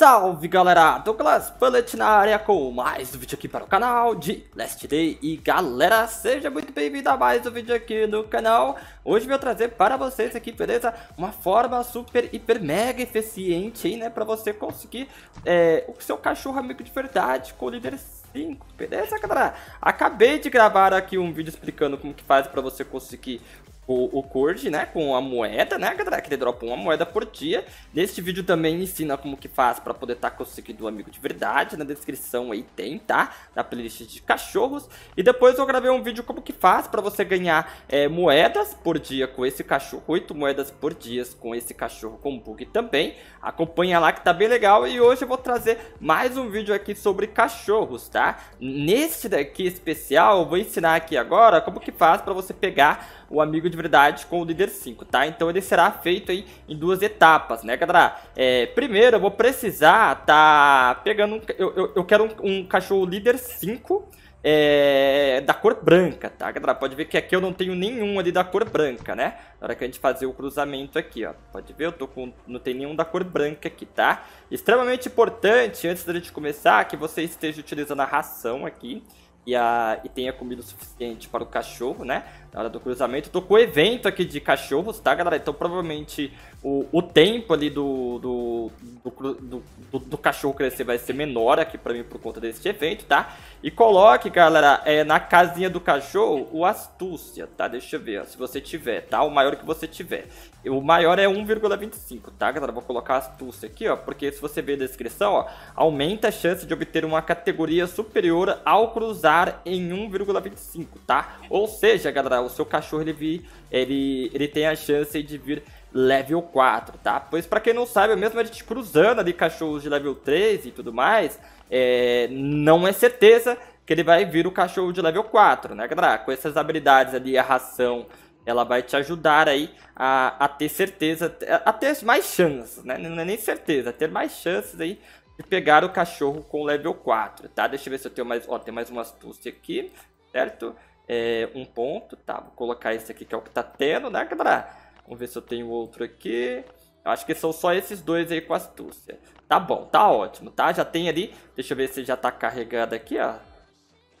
Salve galera, Douglas Bullet na área com mais um vídeo aqui para o canal de Last Day E galera, seja muito bem-vindo a mais um vídeo aqui no canal Hoje vou trazer para vocês aqui, beleza? Uma forma super, hiper, mega eficiente aí, né? Para você conseguir é, o seu cachorro amigo de verdade com o líder 5, beleza galera? Acabei de gravar aqui um vídeo explicando como que faz para você conseguir o, o Kurd, né, com a moeda, né, galera, que ele dropa uma moeda por dia. Neste vídeo também ensina como que faz para poder estar tá conseguindo um amigo de verdade, na descrição aí tem, tá? Na playlist de cachorros. E depois eu gravei um vídeo como que faz para você ganhar é, moedas por dia com esse cachorro, oito moedas por dia com esse cachorro com bug também. Acompanha lá que tá bem legal e hoje eu vou trazer mais um vídeo aqui sobre cachorros, tá? Neste daqui especial eu vou ensinar aqui agora como que faz para você pegar o amigo de verdade com o líder 5, tá? Então ele será feito aí em duas etapas, né, galera? É, primeiro eu vou precisar tá pegando um, eu, eu, eu quero um, um cachorro líder 5 é, da cor branca, tá, galera? Pode ver que aqui eu não tenho nenhum ali da cor branca, né? Na hora que a gente fazer o cruzamento aqui, ó. Pode ver, eu tô com... não tem nenhum da cor branca aqui, tá? Extremamente importante, antes da gente começar, que você esteja utilizando a ração aqui e, a, e tenha comida suficiente para o cachorro, né? Na hora do cruzamento. Tô com o evento aqui de cachorros, tá, galera? Então provavelmente o, o tempo ali do do, do, do, do, do cachorro crescer vai ser menor aqui para mim por conta desse evento, tá? E coloque, galera, é, na casinha do cachorro o astúcia, tá? Deixa eu ver, ó, se você tiver, tá? O maior que você tiver. O maior é 1,25, tá, galera? Vou colocar astúcia aqui, ó, porque se você ver a descrição, ó, aumenta a chance de obter uma categoria superior ao cruzar em 1,25, tá? Ou seja, galera, o seu cachorro ele, vir, ele, ele tem a chance de vir level 4, tá? Pois para quem não sabe, é mesmo a gente cruzando ali cachorros de level 3 e tudo mais, é, não é certeza que ele vai vir o cachorro de level 4, né, galera? Com essas habilidades ali, a ração, ela vai te ajudar aí a, a ter certeza, a ter mais chances, né? Não é nem certeza, a ter mais chances aí de pegar o cachorro com level 4, tá? Deixa eu ver se eu tenho mais, ó, tem mais uma astúcia aqui, certo? É, um ponto, tá? Vou colocar esse aqui que é o que tá tendo, né, galera? Vamos ver se eu tenho outro aqui. Acho que são só esses dois aí com astúcia. Tá bom, tá ótimo, tá? Já tem ali. Deixa eu ver se já tá carregado aqui, ó.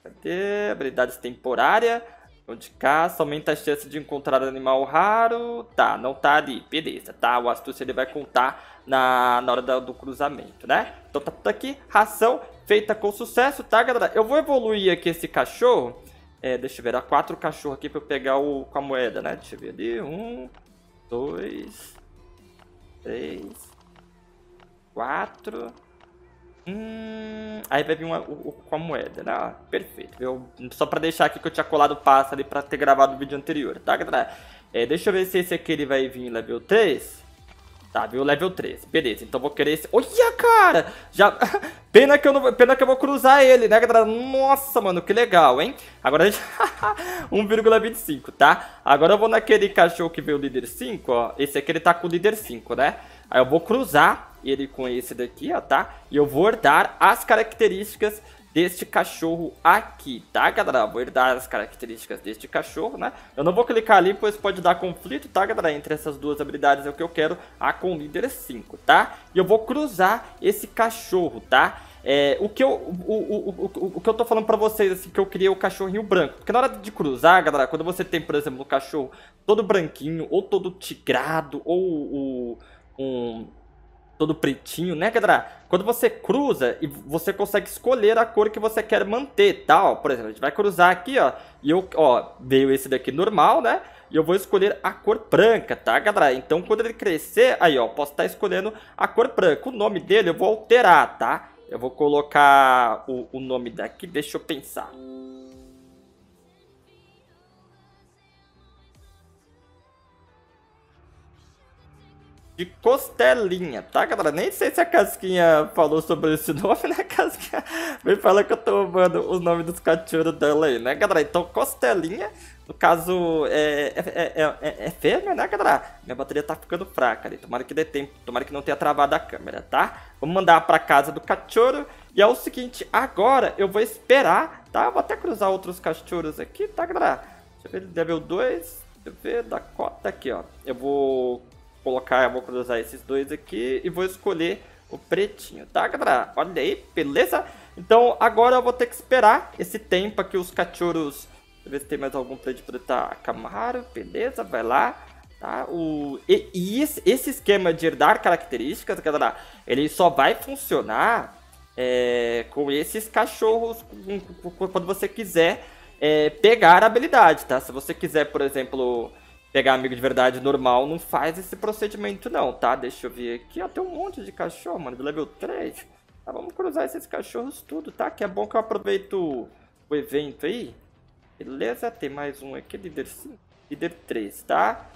Cadê? Habilidades temporária. Onde caça, aumenta a chance de encontrar animal raro. Tá, não tá ali. Beleza, tá? O astúcia ele vai contar na, na hora da, do cruzamento, né? Então tá, tá aqui. Ração feita com sucesso, tá, galera? Eu vou evoluir aqui esse cachorro. É, deixa eu ver, há quatro cachorros aqui pra eu pegar o, com a moeda, né? Deixa eu ver ali. Um, dois, três, quatro. Hum, aí vai vir uma, o, com a moeda, né? Ah, perfeito. Eu, só pra deixar aqui que eu tinha colado o passo ali pra ter gravado o vídeo anterior, tá, galera? É, deixa eu ver se esse aqui ele vai vir level 3. Tá, viu? Level 13. Beleza, então vou querer esse... Olha, cara! Já... Pena que, eu não... Pena que eu vou cruzar ele, né, galera? Nossa, mano, que legal, hein? Agora a gente... 1,25, tá? Agora eu vou naquele cachorro que veio o líder 5, ó. Esse aqui, ele tá com o líder 5, né? Aí eu vou cruzar ele com esse daqui, ó, tá? E eu vou dar as características deste cachorro aqui, tá, galera? Vou herdar as características deste cachorro, né? Eu não vou clicar ali, pois pode dar conflito, tá, galera? Entre essas duas habilidades é o que eu quero, a com líder 5, tá? E eu vou cruzar esse cachorro, tá? É, o, que eu, o, o, o, o que eu tô falando pra vocês, assim, que eu criei o cachorrinho branco. Porque na hora de cruzar, galera, quando você tem, por exemplo, o cachorro todo branquinho, ou todo tigrado, ou o... Um, todo pretinho, né, galera? Quando você cruza, e você consegue escolher a cor que você quer manter, tal. Tá? Por exemplo, a gente vai cruzar aqui, ó, e eu, ó, veio esse daqui normal, né? E eu vou escolher a cor branca, tá, galera? Então, quando ele crescer, aí, ó, posso estar tá escolhendo a cor branca. O nome dele eu vou alterar, tá? Eu vou colocar o, o nome daqui, deixa eu pensar. de costelinha, tá, galera? Nem sei se a Casquinha falou sobre esse nome, né, Casquinha? Me fala que eu tô ouvindo o nome dos cachorros dela aí, né, galera? Então, costelinha, no caso, é é, é, é, é, é fêmea, né, galera? Minha bateria tá ficando fraca ali, tomara que dê tempo, tomara que não tenha travado a câmera, tá? Vamos mandar pra casa do cachorro. E é o seguinte, agora eu vou esperar, tá? Eu vou até cruzar outros cachorros aqui, tá, galera? Deixa eu ver, level 2, deixa eu ver, Dakota aqui, ó. Eu vou colocar, vou cruzar esses dois aqui e vou escolher o pretinho, tá, galera? Olha aí, beleza? Então, agora eu vou ter que esperar esse tempo aqui, os cachorros... Deixa eu ver se tem mais algum pra tá Camaro, beleza, vai lá. Tá? O... E, e esse, esquema de herdar características, galera, ele só vai funcionar é, com esses cachorros quando você quiser é, pegar a habilidade, tá? Se você quiser, por exemplo pegar amigo de verdade normal, não faz esse procedimento não, tá? Deixa eu ver aqui, ó, tem um monte de cachorro, mano, do level 3. Tá, vamos cruzar esses cachorros tudo, tá? Que é bom que eu aproveito o evento aí. Beleza, tem mais um aqui, líder 5, líder 3, tá?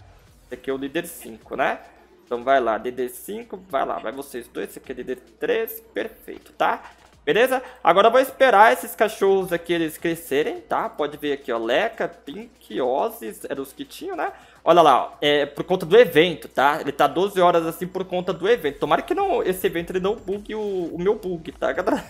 Esse aqui é o líder 5, né? Então vai lá, DD5, vai lá, vai vocês dois, esse aqui é DD3, perfeito, tá? Beleza? Agora eu vou esperar esses cachorros aqui eles crescerem, tá? Pode ver aqui, ó, Leca, Pink, Ozzy, eram é os que tinham, né? Olha lá, ó, é por conta do evento, tá? Ele tá 12 horas assim por conta do evento. Tomara que não, esse evento ele não bugue o, o meu bug, tá, galera?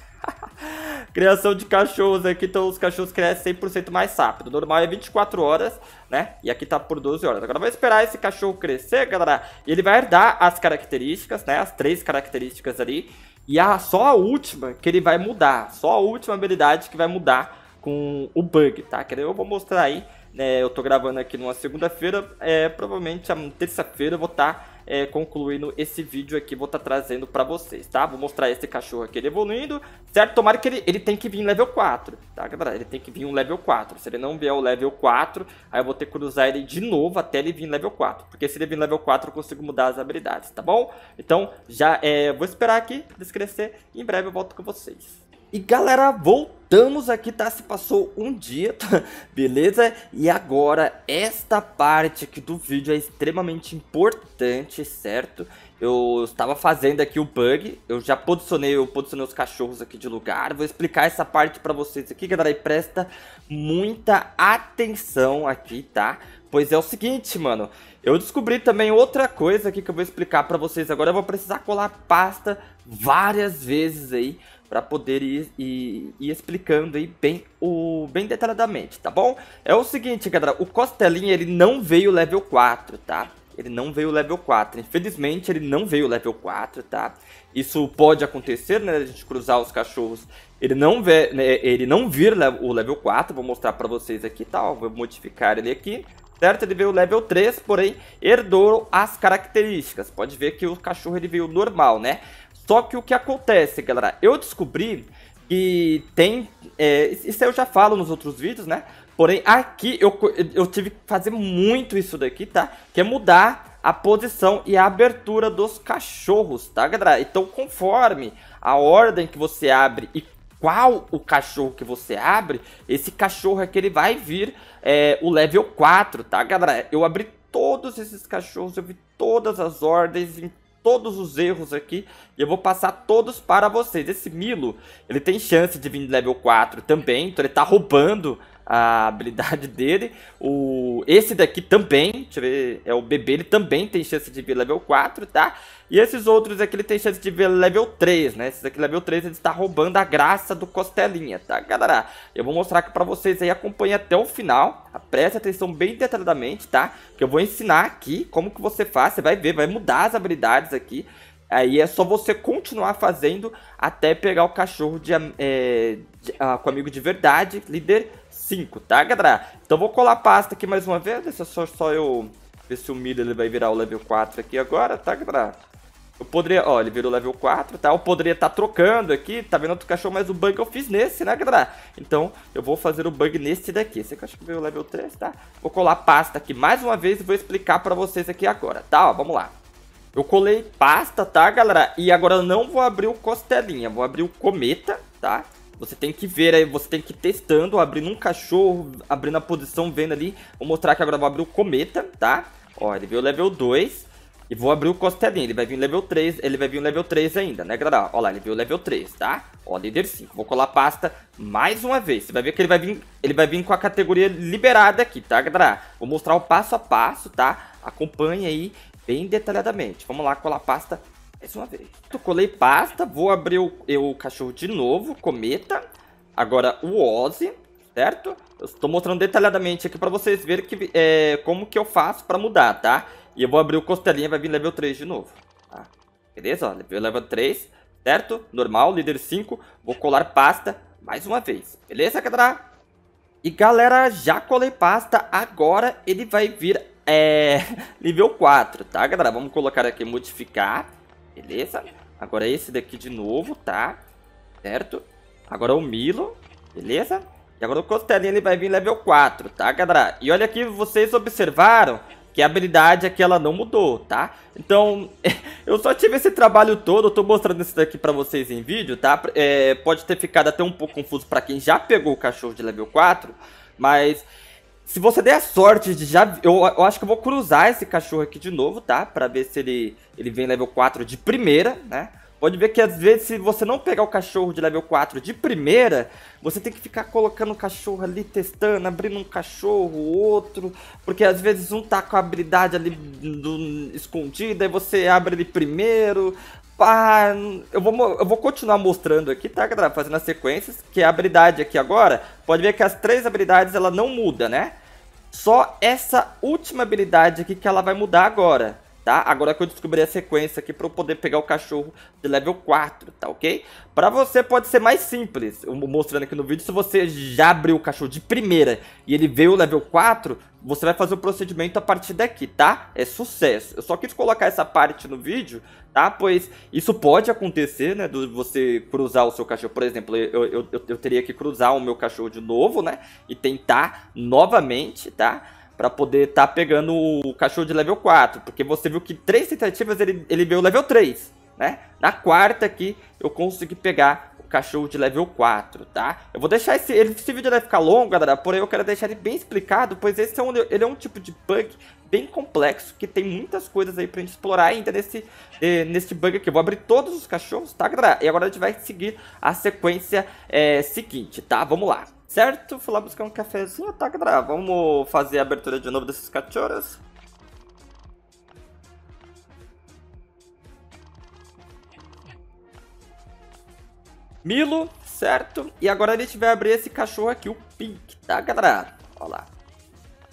Criação de cachorros aqui, então os cachorros crescem 100% mais rápido. Normal é 24 horas, né? E aqui tá por 12 horas. Agora vai esperar esse cachorro crescer, galera. E ele vai herdar as características, né? As três características ali. E a, só a última que ele vai mudar. Só a última habilidade que vai mudar com o bug, tá? Que eu vou mostrar aí. Né, eu tô gravando aqui numa segunda-feira. É, provavelmente na terça-feira eu vou estar. Tá é, concluindo esse vídeo aqui, vou estar tá trazendo pra vocês, tá? Vou mostrar esse cachorro aqui ele evoluindo, certo? Tomara que ele, ele tem que vir level 4, tá, galera? Ele tem que vir um level 4. Se ele não vier o level 4, aí eu vou ter que cruzar ele de novo até ele vir level 4. Porque se ele vir level 4, eu consigo mudar as habilidades, tá bom? Então, já é, vou esperar aqui descrescer e em breve eu volto com vocês. E galera, voltamos aqui, tá? Se passou um dia, tá? beleza? E agora, esta parte aqui do vídeo é extremamente importante, certo? Eu estava fazendo aqui o bug, eu já posicionei, eu posicionei os cachorros aqui de lugar. Vou explicar essa parte pra vocês aqui, galera, e presta muita atenção aqui, tá? Pois é o seguinte, mano, eu descobri também outra coisa aqui que eu vou explicar pra vocês agora. Eu vou precisar colar pasta várias vezes aí para poder ir, ir, ir, explicando aí bem, o, bem detalhadamente, tá bom? É o seguinte, galera, o Costelinha ele não veio level 4, tá? Ele não veio level 4, infelizmente ele não veio level 4, tá? Isso pode acontecer, né, a gente cruzar os cachorros, ele não, vê, né, ele não vir o level 4, vou mostrar pra vocês aqui, tá? vou modificar ele aqui, certo? Ele veio level 3, porém herdou as características. Pode ver que o cachorro ele veio normal, né? Só que o que acontece, galera, eu descobri que tem. É, isso eu já falo nos outros vídeos, né? Porém, aqui eu, eu tive que fazer muito isso daqui, tá? Que é mudar a posição e a abertura dos cachorros, tá, galera? Então, conforme a ordem que você abre e qual o cachorro que você abre, esse cachorro é que ele vai vir é, o level 4, tá, galera? Eu abri todos esses cachorros, eu vi todas as ordens então todos os erros aqui e eu vou passar todos para vocês. Esse Milo, ele tem chance de vir no level 4 também, então ele tá roubando a habilidade dele. O, esse daqui também, ver, é o bebê, ele também tem chance de vir level 4, tá? E esses outros aqui ele tem chance de vir level 3, né? Esses aqui level 3 ele está roubando a graça do Costelinha, tá, galera? Eu vou mostrar aqui pra vocês aí, acompanha até o final, tá? preste atenção bem detalhadamente, tá? Que eu vou ensinar aqui como que você faz, você vai ver, vai mudar as habilidades aqui. Aí é só você continuar fazendo até pegar o cachorro de, é, de, uh, com amigo de verdade, líder 5, tá, galera? Então vou colar a pasta aqui mais uma vez, deixa só, só eu ver se o milho ele vai virar o level 4 aqui agora, tá, galera? Eu poderia, ó, ele virou level 4, tá? Eu poderia estar tá trocando aqui, tá vendo outro cachorro, mas o bug eu fiz nesse, né, galera? Então, eu vou fazer o bug nesse daqui. Esse cachorro veio level 3, tá? Vou colar a pasta aqui mais uma vez e vou explicar pra vocês aqui agora, tá? Ó, vamos lá. Eu colei pasta, tá, galera? E agora eu não vou abrir o costelinha, vou abrir o cometa, tá? Você tem que ver aí, você tem que ir testando, abrindo um cachorro, abrindo a posição, vendo ali. Vou mostrar que agora eu vou abrir o cometa, tá? Ó, ele veio level 2. E vou abrir o costelinho, ele vai vir level 3, ele vai vir level 3 ainda, né, galera? Ó lá, ele veio level 3, tá? Ó, líder 5. Vou colar a pasta mais uma vez. Você vai ver que ele vai vir, ele vai vir com a categoria liberada aqui, tá, galera? Vou mostrar o passo a passo, tá? Acompanhe aí bem detalhadamente. Vamos lá, colar a pasta mais uma vez. Eu colei pasta, vou abrir o, o cachorro de novo, cometa. Agora o Ozzy, certo? Eu estou mostrando detalhadamente aqui para vocês verem que, é, como que eu faço para mudar, tá? E eu vou abrir o costelinha, vai vir level 3 de novo. Tá? Beleza? Level, level 3, certo? Normal, líder 5. Vou colar pasta mais uma vez. Beleza, galera? E galera, já colei pasta, agora ele vai vir é, nível 4, tá galera? Vamos colocar aqui modificar Beleza? Agora esse daqui de novo, tá? Certo? Agora o Milo, beleza? E agora o Costelinho ele vai vir level 4, tá, galera? E olha aqui, vocês observaram que a habilidade aqui ela não mudou, tá? Então, eu só tive esse trabalho todo, eu tô mostrando isso daqui pra vocês em vídeo, tá? É, pode ter ficado até um pouco confuso pra quem já pegou o cachorro de level 4, mas se você der a sorte de já. Eu, eu acho que eu vou cruzar esse cachorro aqui de novo, tá? Pra ver se ele, ele vem level 4 de primeira, né? Pode ver que às vezes se você não pegar o cachorro de level 4 de primeira, você tem que ficar colocando o cachorro ali, testando, abrindo um cachorro, outro, porque às vezes um tá com a habilidade ali do, escondida, aí você abre ele primeiro, Pá, ah, eu vou, eu vou continuar mostrando aqui, tá, galera? Fazendo as sequências, que é a habilidade aqui agora, pode ver que as três habilidades ela não muda, né? Só essa última habilidade aqui que ela vai mudar agora tá? Agora que eu descobri a sequência aqui para eu poder pegar o cachorro de level 4, tá ok? Para você pode ser mais simples, eu mostrando aqui no vídeo, se você já abriu o cachorro de primeira e ele veio level 4, você vai fazer o procedimento a partir daqui, tá? É sucesso. Eu só quis colocar essa parte no vídeo, tá? Pois isso pode acontecer, né? De você cruzar o seu cachorro. Por exemplo, eu, eu, eu teria que cruzar o meu cachorro de novo, né? E tentar novamente, tá? para poder estar tá pegando o cachorro de level 4, porque você viu que três tentativas ele, ele veio level 3, né? Na quarta aqui eu consegui pegar o cachorro de level 4, tá? Eu vou deixar esse, esse vídeo vai ficar longo, galera, porém eu quero deixar ele bem explicado, pois esse é um, ele é um tipo de bug bem complexo, que tem muitas coisas aí pra gente explorar ainda nesse, eh, nesse bug aqui. Eu vou abrir todos os cachorros, tá, galera? E agora a gente vai seguir a sequência eh, seguinte, tá? Vamos lá. Certo? Fui lá buscar um cafezinho, tá, galera? Vamos fazer a abertura de novo dessas cachorras. Milo, certo? E agora a gente vai abrir esse cachorro aqui, o Pink, tá, galera? Olha lá.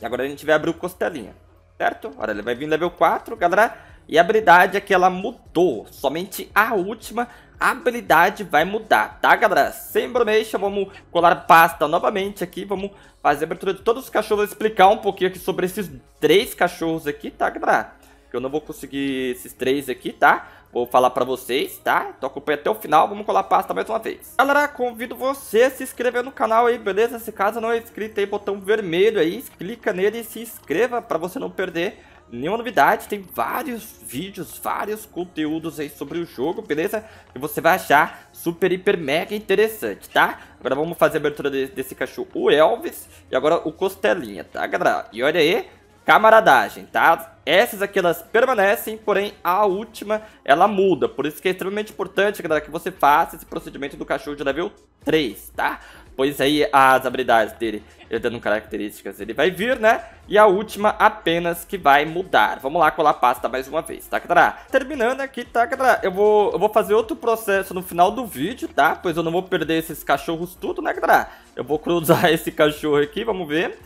E agora a gente vai abrir o Costelinha, certo? Olha, ele vai vir level 4, galera. E a habilidade é que ela mudou, somente a última habilidade vai mudar, tá galera? Sem bromation, vamos colar pasta novamente aqui, vamos fazer a abertura de todos os cachorros, explicar um pouquinho aqui sobre esses três cachorros aqui, tá galera? Que eu não vou conseguir esses três aqui, tá? Vou falar pra vocês, tá? Então acompanha até o final, vamos colar pasta mais uma vez. Galera, convido você a se inscrever no canal aí, beleza? Se caso não é inscrito aí, botão vermelho aí, clica nele e se inscreva pra você não perder nenhuma novidade, tem vários vídeos, vários conteúdos aí sobre o jogo, beleza? Que você vai achar super, hiper, mega interessante, tá? Agora vamos fazer a abertura desse, desse cachorro, o Elvis, e agora o Costelinha, tá, galera? E olha aí, camaradagem, tá? Essas aqui elas permanecem, porém a última ela muda. Por isso que é extremamente importante, galera, que você faça esse procedimento do cachorro de level 3, tá? pois aí as habilidades dele, ele dando características, ele vai vir, né? E a última apenas que vai mudar. Vamos lá colar a pasta mais uma vez, tá, galera? Terminando aqui, tá, galera? Eu vou, eu vou fazer outro processo no final do vídeo, tá? Pois eu não vou perder esses cachorros tudo, né, galera? Eu vou cruzar esse cachorro aqui, vamos ver.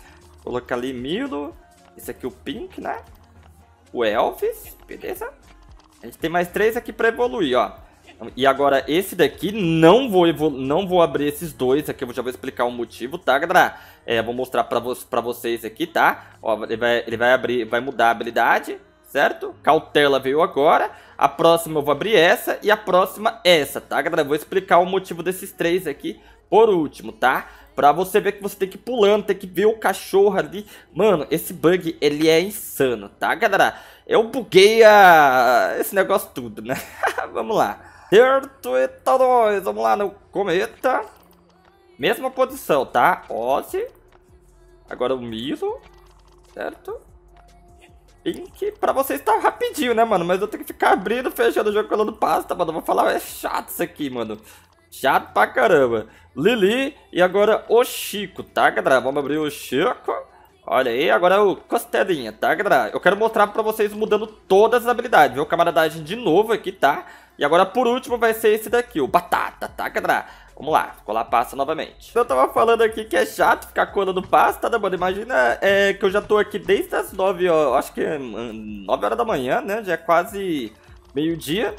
Colocar ali Milo, esse aqui o Pink, né? O Elvis, beleza? A gente tem mais três aqui pra evoluir, ó. E agora, esse daqui, não vou, não vou abrir esses dois aqui, eu já vou explicar o motivo, tá, galera? É, vou mostrar pra, vo pra vocês aqui, tá? Ó, ele vai, ele vai abrir, vai mudar a habilidade, certo? Cautela veio agora. A próxima eu vou abrir essa e a próxima essa, tá, galera? Eu vou explicar o motivo desses três aqui por último, tá? Pra você ver que você tem que ir pulando, tem que ver o cachorro ali. Mano, esse bug, ele é insano, tá, galera? Eu buguei a... esse negócio tudo, né? Vamos lá. Certo, eita nós, vamos lá no cometa. Mesma posição, tá? Ozzy. Agora o Miro. Certo? Pink. Pra vocês tá rapidinho, né, mano? Mas eu tenho que ficar abrindo, fechando o jogo, colando pasta, mano. Eu vou falar, é chato isso aqui, mano. Chato pra caramba. Lili e agora o Chico, tá, galera? Vamos abrir o Chico. Olha aí, agora o Costelinha, tá, galera? Eu quero mostrar pra vocês mudando todas as habilidades, viu? Camaradagem de novo aqui, Tá? E agora, por último, vai ser esse daqui, o batata, tá, cadra? Vamos lá, colar pasta novamente. Eu tava falando aqui que é chato ficar colando pasta, né, mano? Imagina é, que eu já tô aqui desde as 9, ó, acho que é 9 hum, horas da manhã, né? Já é quase meio-dia.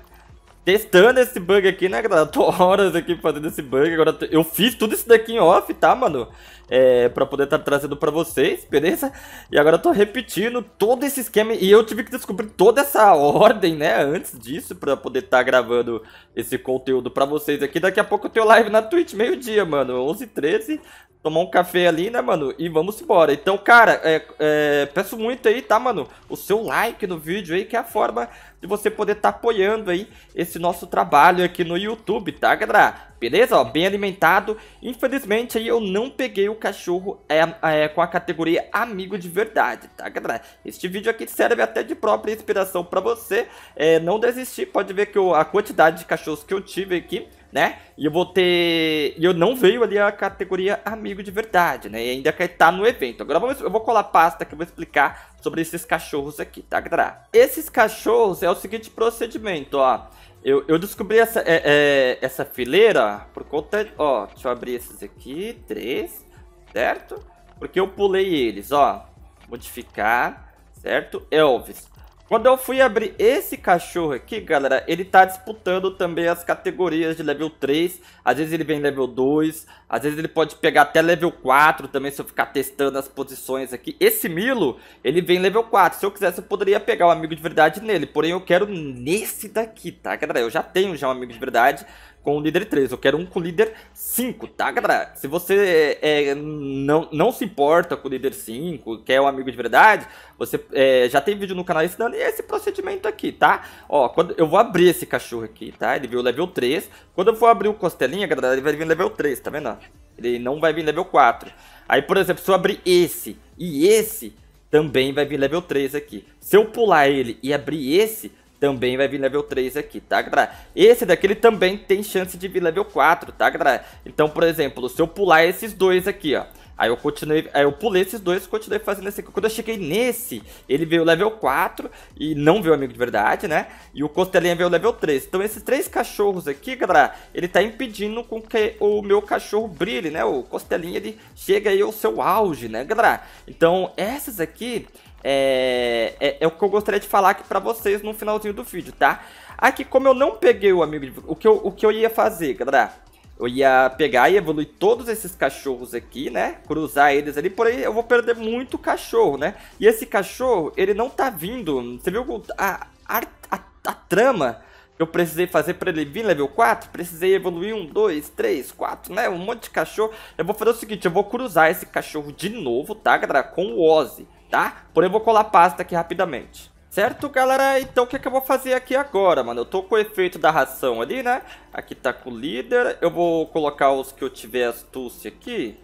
Testando esse bug aqui, né, galera? Tô horas aqui fazendo esse bug. Agora eu fiz tudo isso daqui em off, tá, mano? é, para poder estar tá trazendo para vocês, beleza? E agora eu tô repetindo todo esse esquema e eu tive que descobrir toda essa ordem, né, antes disso para poder estar tá gravando esse conteúdo para vocês aqui. Daqui a pouco eu tenho live na Twitch meio-dia, mano, 11h13, tomar um café ali, né, mano? E vamos embora. Então, cara, é, é, peço muito aí, tá, mano? O seu like no vídeo aí, que é a forma de você poder estar tá apoiando aí esse nosso trabalho aqui no YouTube, tá, galera? Beleza? Ó, bem alimentado. Infelizmente, aí eu não peguei o cachorro é, é, com a categoria amigo de verdade, tá, galera? Este vídeo aqui serve até de própria inspiração pra você. É, não desistir, pode ver que eu, a quantidade de cachorros que eu tive aqui né? E eu vou ter. E eu não veio ali a categoria amigo de verdade, né? E ainda quer tá no evento. Agora vamos... eu vou colar pasta que eu vou explicar sobre esses cachorros aqui, tá, galera? Esses cachorros é o seguinte procedimento, ó. Eu, eu descobri essa, é, é, essa fileira por conta. Ó, deixa eu abrir esses aqui. Três, certo? Porque eu pulei eles, ó. Modificar, certo? Elvis. Quando eu fui abrir esse cachorro aqui, galera, ele tá disputando também as categorias de level 3. Às vezes ele vem level 2, às vezes ele pode pegar até level 4 também, se eu ficar testando as posições aqui. Esse Milo, ele vem level 4. Se eu quisesse, eu poderia pegar um amigo de verdade nele. Porém, eu quero nesse daqui, tá, galera? Eu já tenho já um amigo de verdade com o líder 3, eu quero um com o líder 5, tá, galera? Se você é, é, não, não se importa com o líder 5, quer um amigo de verdade, você é, já tem vídeo no canal ensinando esse procedimento aqui, tá? Ó, quando eu vou abrir esse cachorro aqui, tá? Ele veio level 3. Quando eu for abrir o costelinha, galera, ele vai vir level 3, tá vendo? Ele não vai vir level 4. Aí, por exemplo, se eu abrir esse e esse, também vai vir level 3 aqui. Se eu pular ele e abrir esse, também vai vir level 3 aqui, tá, galera? Esse daqui ele também tem chance de vir level 4, tá, galera? Então, por exemplo, se eu pular esses dois aqui, ó. Aí eu continuei, aí eu pulei esses dois continuei fazendo esse aqui. Quando eu cheguei nesse, ele veio level 4 e não veio amigo de verdade, né? E o Costelinha veio level 3. Então esses três cachorros aqui, galera, ele tá impedindo com que o meu cachorro brilhe, né? O Costelinha, ele chega aí ao seu auge, né, galera? Então essas aqui, é, é, é, o que eu gostaria de falar aqui pra vocês no finalzinho do vídeo, tá? Aqui, como eu não peguei o amigo, o que eu, o que eu ia fazer, galera? Eu ia pegar e evoluir todos esses cachorros aqui, né? Cruzar eles ali, porém eu vou perder muito cachorro, né? E esse cachorro, ele não tá vindo, você viu a, a, a, a trama eu precisei fazer para ele vir level 4, precisei evoluir um, dois, três, quatro, né, um monte de cachorro. Eu vou fazer o seguinte, eu vou cruzar esse cachorro de novo, tá, galera, com o Ozzy tá? Porém, eu vou colar pasta aqui rapidamente. Certo, galera? Então, o que, é que eu vou fazer aqui agora, mano? Eu tô com o efeito da ração ali, né? Aqui tá com o líder. Eu vou colocar os que eu tiver astúcia aqui.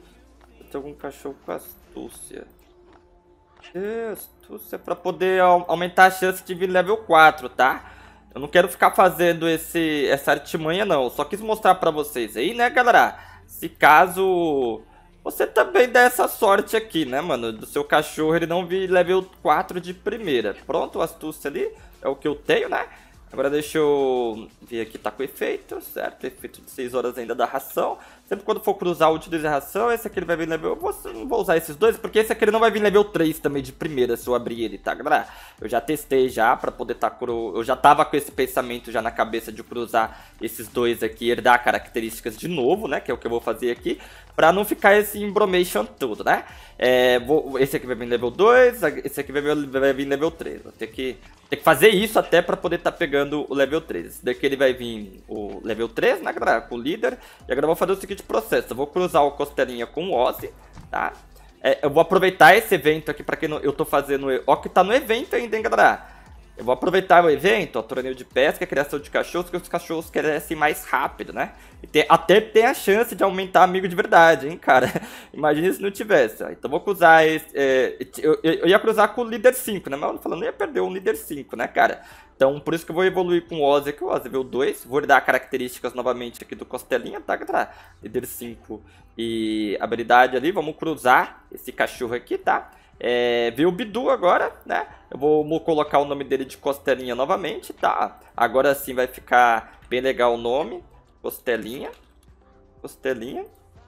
Tem algum cachorro com astúcia. Astúcia pra poder aumentar a chance de vir level 4, tá? Eu não quero ficar fazendo esse, essa artimanha, não. Eu só quis mostrar pra vocês aí, né, galera? Se caso você também dá essa sorte aqui, né, mano? Do seu cachorro ele não vi level 4 de primeira. Pronto, astúcia ali. É o que eu tenho, né? Agora deixa eu ver aqui, tá com efeito, certo? Efeito de 6 horas ainda da ração. Sempre quando for cruzar, utilize a ração. Esse aqui ele vai vir level... Eu vou, não vou usar esses dois, porque esse aqui ele não vai vir level 3 também de primeira se eu abrir ele, tá, galera? Eu já testei já pra poder tá... Cru... Eu já tava com esse pensamento já na cabeça de cruzar esses dois aqui herdar características de novo, né? Que é o que eu vou fazer aqui. Pra não ficar esse embromation todo, né? É, vou, esse aqui vai vir level 2, esse aqui vai vir, vai vir level 3. Vou ter que, ter que fazer isso até pra poder estar tá pegando o level 3. daqui ele vai vir o level 3, né, galera? Com o líder. E agora eu vou fazer o seguinte processo. Eu vou cruzar o Costelinha com o Ozzy, tá? É, eu vou aproveitar esse evento aqui pra quem não, eu tô fazendo... Ó que tá no evento ainda, hein, galera? Eu vou aproveitar o evento, o torneio de pesca, a criação de cachorros, que os cachorros crescem mais rápido, né? Tem, até tem a chance de aumentar amigo de verdade, hein, cara? Imagina se não tivesse. Então vou cruzar. Esse, é, eu, eu, ia cruzar com o líder 5, né? Mas eu falando, não ia perder um líder 5, né, cara? Então por isso que eu vou evoluir com o Ozzy aqui, o Ozzy é veio 2. Vou dar características novamente aqui do Costelinha, tá? cara? líder 5 e habilidade ali. Vamos cruzar esse cachorro aqui, tá? É, veio o Bidu agora, né? Eu vou colocar o nome dele de Costelinha novamente, tá? Agora sim vai ficar bem legal o nome. Costelinha. Costelinha,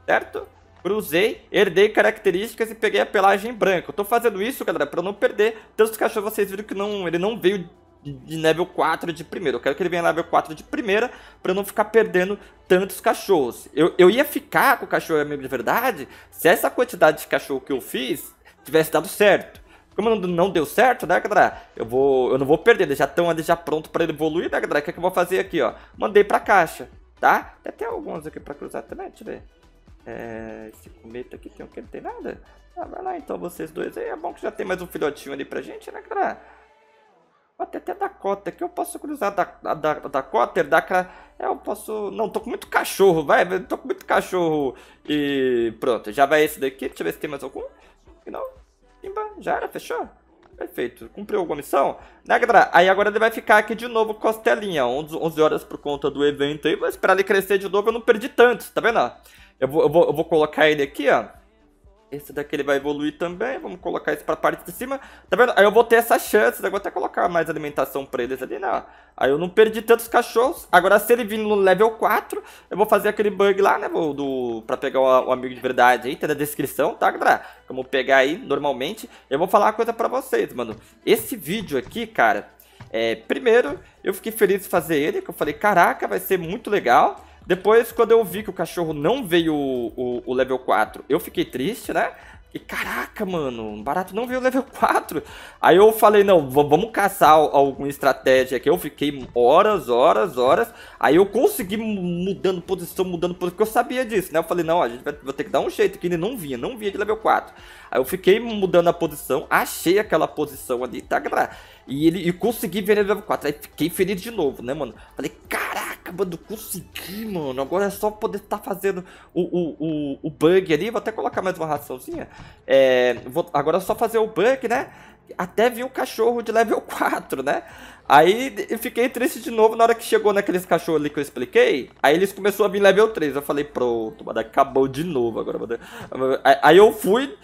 certo? cruzei, herdei características e peguei a pelagem branca. Eu tô fazendo isso, galera, pra não perder. Tanto que cachorros, vocês viram que não, ele não veio de level 4 de primeira. Eu quero que ele venha level 4 de primeira pra não ficar perdendo tantos cachorros. Eu, eu ia ficar com o cachorro amigo é de verdade se essa quantidade de cachorro que eu fiz tivesse dado certo. Como não, deu certo, né, galera? Eu, vou, eu não vou perder, eles já estão ali já pronto para evoluir, né, galera? O que, é que eu vou fazer aqui, ó? Mandei pra caixa, tá? Tem até alguns aqui para cruzar também, deixa eu ver. É, esse cometa aqui tem o que? Não tem nada? Ah, vai lá então, vocês dois aí. É bom que já tem mais um filhotinho ali pra gente, né, galera? Até até da cota aqui, eu posso cruzar da, da, da cota, da É, eu posso. Não, tô com muito cachorro, vai, tô com muito cachorro. E pronto, já vai esse daqui. Deixa eu ver se tem mais algum. Não, Pimba, já era, fechou? Perfeito, cumpriu alguma missão? Né, galera? Aí agora ele vai ficar aqui de novo com costelinha, 11 horas por conta do evento aí, vou esperar ele crescer de novo eu não perdi tanto, tá vendo? Eu vou, eu vou, eu vou colocar ele aqui, ó. Esse daqui ele vai evoluir também. Vamos colocar isso pra parte de cima. Tá vendo? Aí eu vou ter essa chance. Eu vou até colocar mais alimentação pra eles ali, né? Aí eu não perdi tantos cachorros. Agora, se ele vir no level 4, eu vou fazer aquele bug lá, né? Vou do, pra pegar o, o, amigo de verdade aí. Tá na descrição, tá, galera? Como pegar aí, normalmente. Eu vou falar uma coisa pra vocês, mano. Esse vídeo aqui, cara... É, primeiro, eu fiquei feliz de fazer ele, que eu falei, caraca, vai ser muito legal. Depois, quando eu vi que o cachorro não veio o, o, o level 4, eu fiquei triste, né? E caraca, mano, barato não veio o level 4. Aí eu falei, não, vamos caçar alguma estratégia aqui. Eu fiquei horas, horas, horas. Aí eu consegui mudando posição, mudando posição, porque eu sabia disso, né? Eu falei, não, a gente vai, vai ter que dar um jeito, que ele não vinha, não vinha de level 4. Aí eu fiquei mudando a posição, achei aquela posição ali, tá, galera? E ele e consegui ver ele level 4. Aí fiquei feliz de novo, né, mano? Falei, caraca, mano, consegui, mano. Agora é só poder estar tá fazendo o, o, o, o bug ali. Vou até colocar mais uma raçãozinha. É, vou, agora é só fazer o bug, né? Até vi um cachorro de level 4, né? Aí eu fiquei triste de novo na hora que chegou naqueles cachorros ali que eu expliquei. Aí eles começaram a vir level 3. Eu falei, pronto, mano, acabou de novo agora. Mano. Aí eu fui,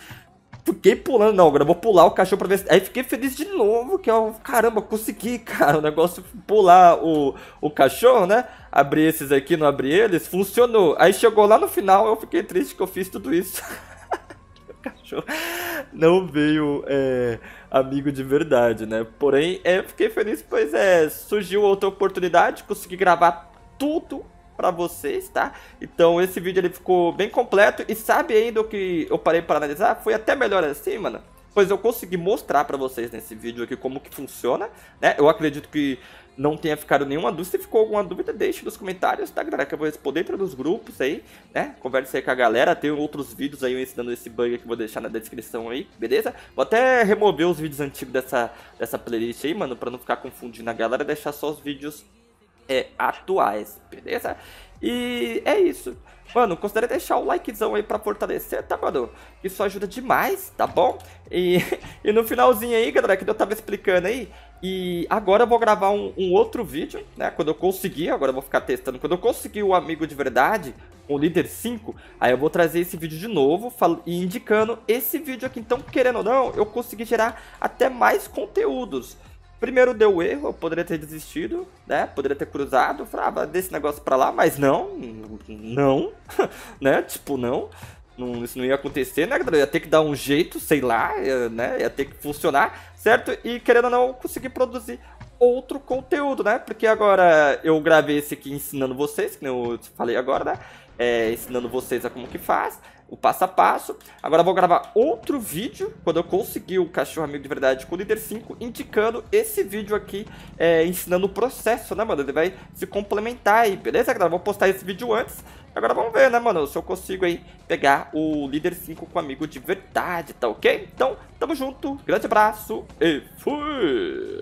Fiquei pulando, não, agora vou pular o cachorro pra ver se... Aí fiquei feliz de novo, que eu, é caramba, consegui, cara, o negócio pular o, o cachorro, né? Abri esses aqui, não abri eles, funcionou. Aí chegou lá no final, eu fiquei triste que eu fiz tudo isso. o cachorro não veio é, amigo de verdade, né? Porém, é, fiquei feliz, pois é, surgiu outra oportunidade, consegui gravar tudo para vocês, tá? Então esse vídeo ele ficou bem completo e sabe ainda o que eu parei para analisar? Foi até melhor assim, mano pois eu consegui mostrar para vocês nesse vídeo aqui como que funciona, né? Eu acredito que não tenha ficado nenhuma dúvida. Se ficou alguma dúvida, deixe nos comentários, tá, galera? Que eu vou responder nos grupos aí, né? Converse aí com a galera. Tem outros vídeos aí ensinando esse bug que vou deixar na descrição aí, beleza? Vou até remover os vídeos antigos dessa, dessa playlist aí, mano, para não ficar confundindo a galera deixar só os vídeos é, atuais, beleza? E é isso. Mano, considere deixar o likezão aí pra fortalecer, tá, mano? Isso ajuda demais, tá bom? E, e no finalzinho aí, galera, que eu tava explicando aí, e agora eu vou gravar um, um, outro vídeo, né? Quando eu conseguir, agora eu vou ficar testando. Quando eu conseguir o amigo de verdade, o líder 5, aí eu vou trazer esse vídeo de novo falo, e indicando esse vídeo aqui. Então, querendo ou não, eu consegui gerar até mais conteúdos. Primeiro deu erro, eu poderia ter desistido, né? Poderia ter cruzado, falava, ah, desse negócio para lá, mas não, não, né? Tipo, não. Não, isso não ia acontecer, né, Eu Ia ter que dar um jeito, sei lá, ia, né? Ia ter que funcionar, certo? E querendo ou não, conseguir produzir outro conteúdo, né? Porque agora eu gravei esse aqui ensinando vocês, que eu falei agora, né? É, ensinando vocês a como que faz o passo a passo. Agora vou gravar outro vídeo, quando eu conseguir o cachorro amigo de verdade com o líder 5, indicando esse vídeo aqui, é, ensinando o processo, né, mano? Ele vai se complementar aí, beleza, galera? Vou postar esse vídeo antes. Agora vamos ver, né, mano, se eu consigo aí pegar o líder 5 com amigo de verdade, tá ok? Então, tamo junto, grande abraço e fui!